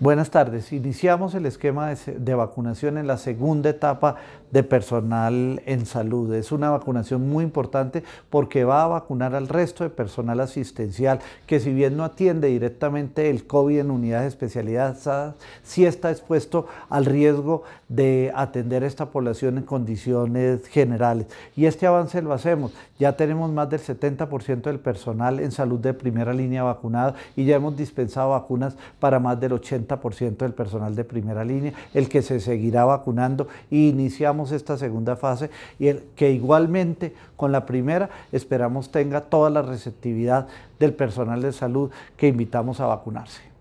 Buenas tardes. Iniciamos el esquema de, vacunación en la segunda etapa de personal en salud. Es una vacunación muy importante porque va a vacunar al resto de personal asistencial que si bien no atiende directamente el COVID en unidades especializadas, sí está expuesto al riesgo de atender a esta población en condiciones generales. Y este avance lo hacemos. Ya tenemos más del 70% del personal en salud de primera línea vacunado y ya hemos dispensado vacunas para más del 80 ciento del personal de primera línea, el que se seguirá vacunando y iniciamos esta segunda fase y el que igualmente con la primera esperamos tenga toda la receptividad del personal de salud que invitamos a vacunarse.